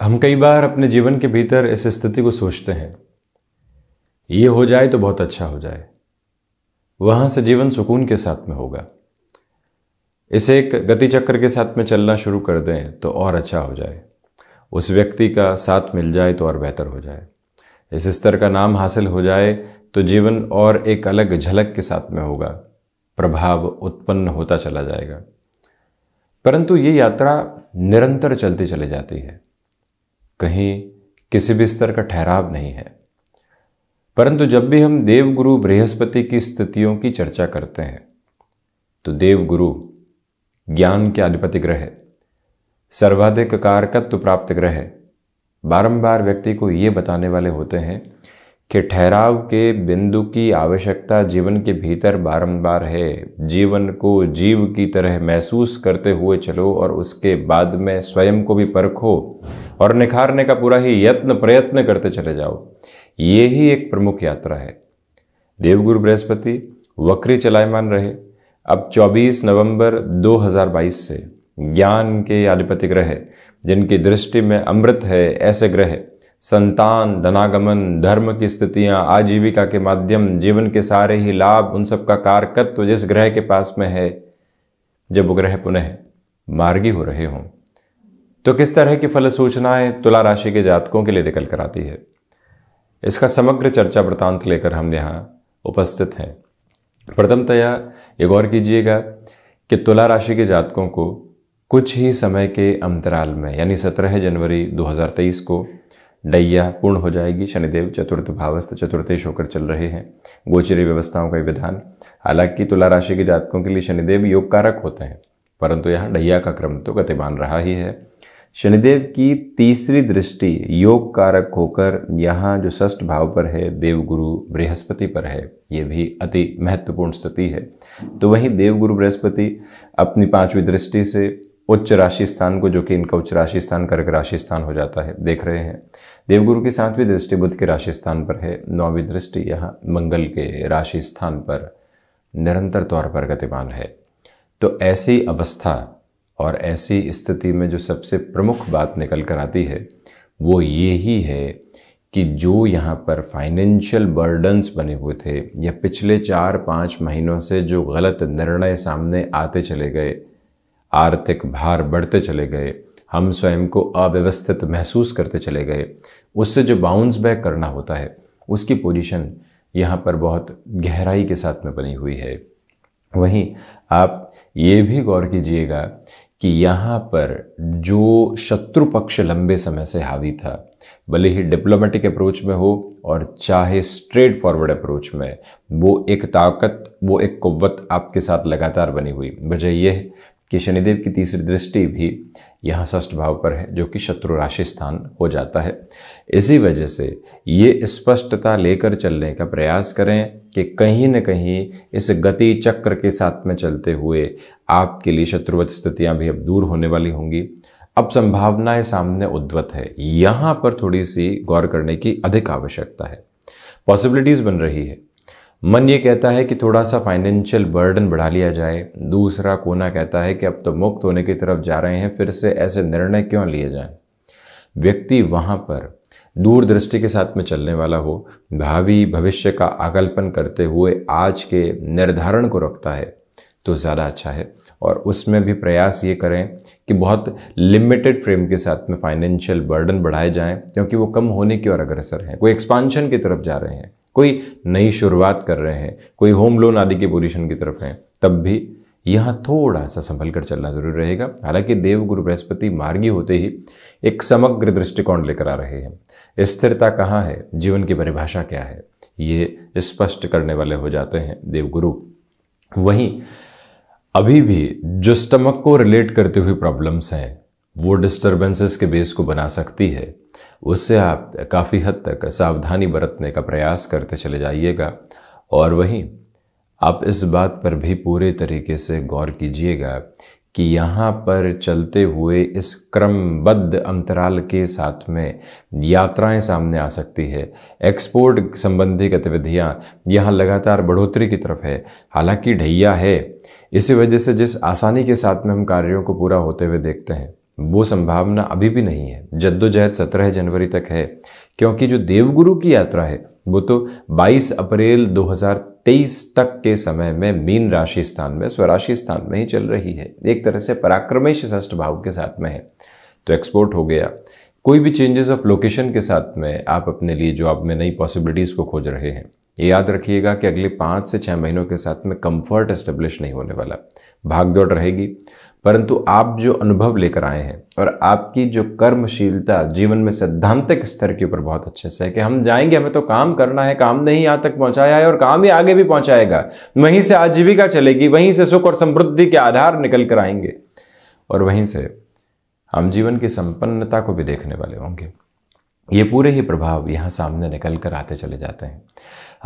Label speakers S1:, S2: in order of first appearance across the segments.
S1: हम कई बार अपने जीवन के भीतर इस स्थिति को सोचते हैं ये हो जाए तो बहुत अच्छा हो जाए वहां से जीवन सुकून के साथ में होगा इसे एक गति चक्र के साथ में चलना शुरू कर दें तो और अच्छा हो जाए उस व्यक्ति का साथ मिल जाए तो और बेहतर हो जाए इस स्तर का नाम हासिल हो जाए तो जीवन और एक अलग झलक के साथ में होगा प्रभाव उत्पन्न होता चला जाएगा परंतु ये यात्रा निरंतर चलती चली जाती है कहीं किसी भी स्तर का ठहराव नहीं है परंतु जब भी हम देवगुरु बृहस्पति की स्थितियों की चर्चा करते हैं तो देवगुरु ज्ञान के अधिपति ग्रह है सर्वाधिक कारकत्व प्राप्त ग्रह है बारंबार व्यक्ति को ये बताने वाले होते हैं कि ठहराव के बिंदु की आवश्यकता जीवन के भीतर बारंबार है जीवन को जीव की तरह महसूस करते हुए चलो और उसके बाद में स्वयं को भी परखो और निखारने का पूरा ही यत्न प्रयत्न करते चले जाओ ये ही एक प्रमुख यात्रा है देवगुरु बृहस्पति वक्री चलायमान रहे अब 24 नवंबर 2022 से ज्ञान के आधिपति ग्रह जिनकी दृष्टि में अमृत है ऐसे ग्रह संतान धनागमन धर्म की स्थितियां आजीविका के माध्यम जीवन के सारे ही लाभ उन सब का कारकत्व तो जिस ग्रह के पास में है जब वो ग्रह पुनः मार्गी हो रहे हों तो किस तरह की फल सूचनाएं तुला राशि के जातकों के लिए निकल कर आती है इसका समग्र चर्चा वृतांत लेकर हम यहाँ उपस्थित हैं प्रथमतया ये गौर कीजिएगा कि तुला राशि के जातकों को कुछ ही समय के अंतराल में यानी 17 जनवरी 2023 को डैया पूर्ण हो जाएगी शनिदेव चतुर्थ भावस्थ चतुर्थेश होकर चल रहे हैं गोचरी व्यवस्थाओं का विधान हालांकि तुला राशि के जातकों के लिए शनिदेव योग कारक होते हैं परंतु यहाँ डैया का क्रम तो गतिमान रहा ही है शनिदेव की तीसरी दृष्टि योग कारक होकर यहाँ जो षष्ठ भाव पर है देवगुरु बृहस्पति पर है ये भी अति महत्वपूर्ण स्थिति है तो वहीं देवगुरु बृहस्पति अपनी पांचवी दृष्टि से उच्च राशि स्थान को जो कि इनका उच्च राशि स्थान कर्क राशि स्थान हो जाता है देख रहे हैं देवगुरु की सातवीं दृष्टि बुद्ध के राशि स्थान पर है नौवीं दृष्टि यह मंगल के राशि स्थान पर निरंतर तौर पर गतिमान है तो ऐसी अवस्था और ऐसी स्थिति में जो सबसे प्रमुख बात निकल कर आती है वो ये ही है कि जो यहाँ पर फाइनेंशियल बर्डन्स बने हुए थे या पिछले चार पाँच महीनों से जो गलत निर्णय सामने आते चले गए आर्थिक भार बढ़ते चले गए हम स्वयं को अव्यवस्थित महसूस करते चले गए उससे जो बाउंस बैक करना होता है उसकी पोजीशन यहाँ पर बहुत गहराई के साथ में बनी हुई है वहीं आप ये भी गौर कीजिएगा कि यहाँ पर जो शत्रु पक्ष लंबे समय से हावी था भले ही डिप्लोमेटिक अप्रोच में हो और चाहे स्ट्रेट फॉरवर्ड अप्रोच में वो एक ताकत वो एक कुवत आपके साथ लगातार बनी हुई वजह यह कि शनिदेव की तीसरी दृष्टि भी यहाँ षष्ठ भाव पर है जो कि शत्रु राशि स्थान हो जाता है इसी वजह से ये स्पष्टता लेकर चलने का प्रयास करें कि कहीं न कहीं इस गति चक्र के साथ में चलते हुए आपके लिए शत्रुवत स्थितियाँ भी अब दूर होने वाली होंगी अब संभावनाएं सामने उद्वत है यहाँ पर थोड़ी सी गौर करने की अधिक आवश्यकता है पॉसिबिलिटीज़ बन रही है मन ये कहता है कि थोड़ा सा फाइनेंशियल बर्डन बढ़ा लिया जाए दूसरा कोना कहता है कि अब तो मुक्त होने की तरफ जा रहे हैं फिर से ऐसे निर्णय क्यों लिए जाए व्यक्ति वहाँ पर दूरदृष्टि के साथ में चलने वाला हो भावी भविष्य का आकल्पन करते हुए आज के निर्धारण को रखता है तो ज़्यादा अच्छा है और उसमें भी प्रयास ये करें कि बहुत लिमिटेड फ्रेम के साथ में फाइनेंशियल बर्डन बढ़ाए जाएं क्योंकि वो कम होने की ओर अग्रसर हैं कोई एक्सपांशन की तरफ जा रहे हैं कोई नई शुरुआत कर रहे हैं कोई होम लोन आदि की पोजिशन की तरफ हैं तब भी यहाँ थोड़ा सा संभल कर चलना जरूर रहेगा हालांकि देव गुरु बृहस्पति मार्गी होते ही एक समग्र दृष्टिकोण लेकर आ रहे हैं स्थिरता कहाँ है जीवन की परिभाषा क्या है ये स्पष्ट करने वाले हो जाते हैं देवगुरु वहीं अभी भी जो स्टमक को रिलेट करते हुए प्रॉब्लम्स हैं वो डिस्टरबेंसेस के बेस को बना सकती है उससे आप काफ़ी हद तक सावधानी बरतने का प्रयास करते चले जाइएगा और वहीं आप इस बात पर भी पूरे तरीके से गौर कीजिएगा कि यहाँ पर चलते हुए इस क्रमबद्ध अंतराल के साथ में यात्राएं सामने आ सकती है एक्सपोर्ट संबंधी गतिविधियाँ यहाँ लगातार बढ़ोतरी की तरफ है हालांकि ढैया है इसी वजह से जिस आसानी के साथ में हम कार्यों को पूरा होते हुए देखते हैं वो संभावना अभी भी नहीं है जद्दोजहद 17 जनवरी तक है क्योंकि जो देवगुरु की यात्रा है वो तो 22 अप्रैल 2023 तक के समय में मीन राशि स्थान में स्वराशि स्थान में ही चल रही है एक तरह से पराक्रमेश षष्ठ भाव के साथ में है तो एक्सपोर्ट हो गया कोई भी चेंजेस ऑफ लोकेशन के साथ में आप अपने लिए जॉब में नई पॉसिबिलिटीज़ को खोज रहे हैं ये याद रखिएगा कि अगले पाँच से छः महीनों के साथ में कंफर्ट एस्टेब्लिश नहीं होने वाला भागदौड़ रहेगी परंतु आप जो अनुभव लेकर आए हैं और आपकी जो कर्मशीलता जीवन में सैद्धांतिक स्तर के ऊपर बहुत अच्छे से है कि हम जाएंगे हमें तो काम करना है काम नहीं यहां यहाँ तक पहुंचाया है और काम ही आगे भी पहुंचाएगा वहीं से आजीविका चलेगी वहीं से सुख और समृद्धि के आधार निकल कर आएंगे और वहीं से हम जीवन की संपन्नता को भी देखने वाले होंगे ये पूरे ही प्रभाव यहाँ सामने निकल कर आते चले जाते हैं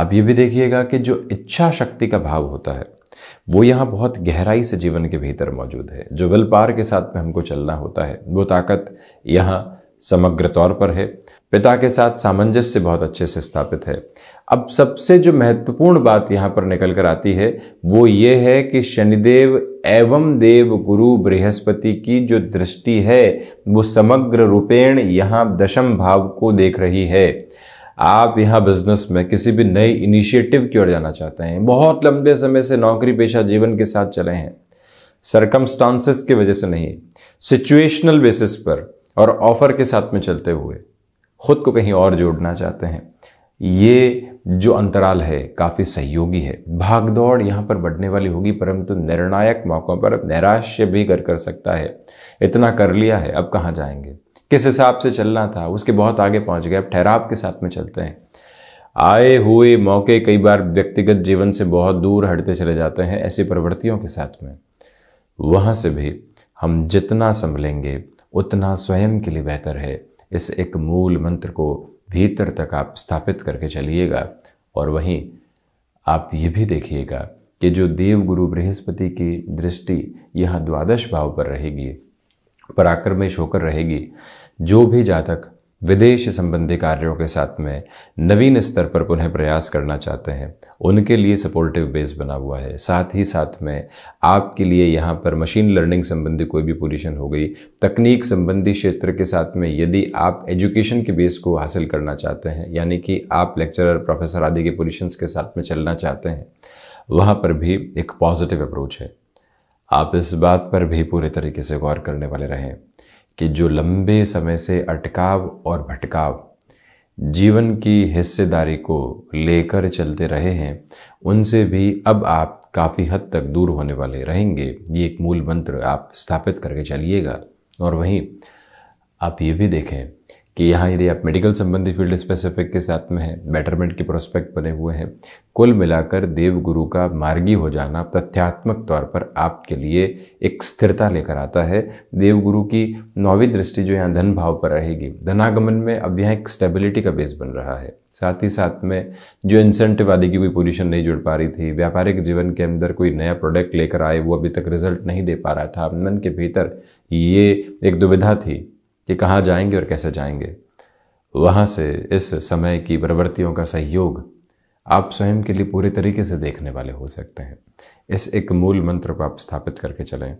S1: आप ये भी देखिएगा कि जो इच्छा शक्ति का भाव होता है वो यहाँ बहुत गहराई से जीवन के भीतर मौजूद है जो विल पार के साथ में हमको चलना होता है वो ताकत यहाँ समग्र तौर पर है पिता के साथ सामंजस्य बहुत अच्छे से स्थापित है अब सबसे जो महत्वपूर्ण बात यहाँ पर निकल कर आती है वो ये है कि शनिदेव एवं देव गुरु बृहस्पति की जो दृष्टि है वो समग्र रूपेण यहाँ दशम भाव को देख रही है आप यहाँ बिजनेस में किसी भी नए इनिशिएटिव की ओर जाना चाहते हैं बहुत लंबे समय से नौकरी पेशा जीवन के साथ चले हैं सरकमस्टांसेस की वजह से नहीं सिचुएशनल बेसिस पर और ऑफर के साथ में चलते हुए खुद को कहीं और जोड़ना चाहते हैं ये जो अंतराल है काफ़ी सहयोगी है भागदौड़ यहाँ पर बढ़ने वाली होगी परंतु निर्णायक मौक़ों पर निराश भी कर कर सकता है इतना कर लिया है अब कहाँ जाएंगे किस हिसाब से चलना था उसके बहुत आगे पहुंच गए अब ठहराव के साथ में चलते हैं आए हुए मौके कई बार व्यक्तिगत जीवन से बहुत दूर हटते चले जाते हैं ऐसी प्रवृत्तियों के साथ में वहाँ से भी हम जितना संभलेंगे उतना स्वयं के लिए बेहतर है इस एक मूल मंत्र को भीतर तक आप स्थापित करके चलिएगा और वहीं आप ये भी देखिएगा कि जो देव गुरु बृहस्पति की दृष्टि यहाँ द्वादश भाव पर रहेगी पराक्रमेश होकर रहेगी जो भी जातक विदेश संबंधी कार्यों के साथ में नवीन स्तर पर पुनः प्रयास करना चाहते हैं उनके लिए सपोर्टिव बेस बना हुआ है साथ ही साथ में आपके लिए यहाँ पर मशीन लर्निंग संबंधी कोई भी पोजीशन हो गई तकनीक संबंधी क्षेत्र के साथ में यदि आप एजुकेशन के बेस को हासिल करना चाहते हैं यानी कि आप लेक्चरर प्रोफेसर आदि के पोजिशन के साथ में चलना चाहते हैं वहाँ पर भी एक पॉजिटिव अप्रोच है आप इस बात पर भी पूरे तरीके से गौर करने वाले रहें कि जो लंबे समय से अटकाव और भटकाव जीवन की हिस्सेदारी को लेकर चलते रहे हैं उनसे भी अब आप काफ़ी हद तक दूर होने वाले रहेंगे ये एक मूल मंत्र आप स्थापित करके चलिएगा और वहीं आप ये भी देखें कि यहाँ यदि आप मेडिकल संबंधी फील्ड स्पेसिफिक के साथ में हैं बेटरमेंट के प्रोस्पेक्ट बने हुए हैं कुल मिलाकर देवगुरु का मार्गी हो जाना तथ्यात्मक तौर पर आपके लिए एक स्थिरता लेकर आता है देवगुरु की नौवीं दृष्टि जो यहाँ धन भाव पर रहेगी धनागमन में अब यहाँ एक स्टेबिलिटी का बेस बन रहा है साथ ही साथ में जो इंसेंटिव आदि की कोई पोजीशन नहीं जुड़ पा रही थी व्यापारिक जीवन के अंदर कोई नया प्रोडक्ट लेकर आए वो अभी तक रिजल्ट नहीं दे पा रहा था मन के भीतर ये एक दुविधा थी कि कहाँ जाएंगे और कैसे जाएंगे वहाँ से इस समय की प्रवृत्तियों का सहयोग आप स्वयं के लिए पूरे तरीके से देखने वाले हो सकते हैं इस एक मूल मंत्र को आप स्थापित करके चलें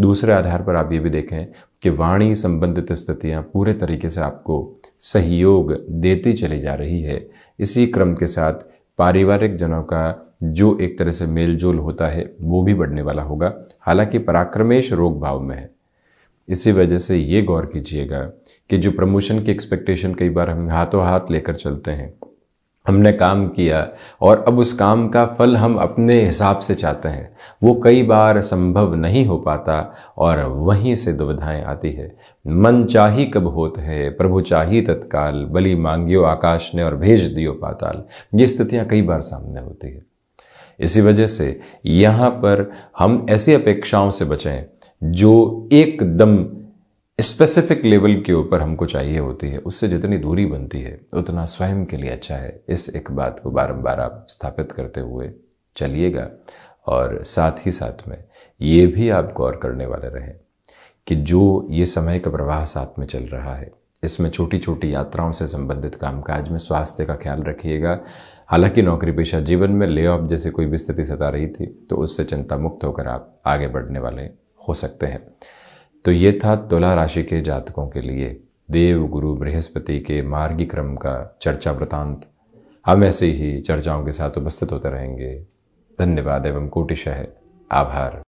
S1: दूसरे आधार पर आप ये भी देखें कि वाणी संबंधित स्थितियाँ पूरे तरीके से आपको सहयोग देती चली जा रही है इसी क्रम के साथ पारिवारिक जनों का जो एक तरह से मेलजोल होता है वो भी बढ़ने वाला होगा हालांकि पराक्रमेश रोग भाव में है इसी वजह से ये गौर कीजिएगा कि जो प्रमोशन की एक्सपेक्टेशन कई बार हम हाथों हाथ लेकर चलते हैं हमने काम किया और अब उस काम का फल हम अपने हिसाब से चाहते हैं वो कई बार संभव नहीं हो पाता और वहीं से दुविधाएं आती है मन चाही कब होत है प्रभु चाही तत्काल बलि मांगियो आकाश ने और भेज दियो पाताल ये स्थितियाँ कई बार सामने होती है इसी वजह से यहाँ पर हम ऐसी अपेक्षाओं से बचें जो एकदम स्पेसिफिक लेवल के ऊपर हमको चाहिए होती है उससे जितनी दूरी बनती है उतना स्वयं के लिए अच्छा है इस एक बात को बारंबार आप स्थापित करते हुए चलिएगा और साथ ही साथ में ये भी आप गौर करने वाले रहें कि जो ये समय का प्रवाह साथ में चल रहा है इसमें छोटी छोटी यात्राओं से संबंधित कामकाज में स्वास्थ्य का ख्याल रखिएगा हालांकि नौकरी पेशा जीवन में ले ऑफ जैसे कोई भी स्थिति सता रही थी तो उससे चिंता मुक्त होकर आप आगे बढ़ने वाले हैं हो सकते हैं तो ये था तुला राशि के जातकों के लिए देव गुरु बृहस्पति के मार्गी क्रम का चर्चा वृतांत हम ऐसे ही चर्चाओं के साथ उपस्थित होते रहेंगे धन्यवाद एवं कोटिशह आभार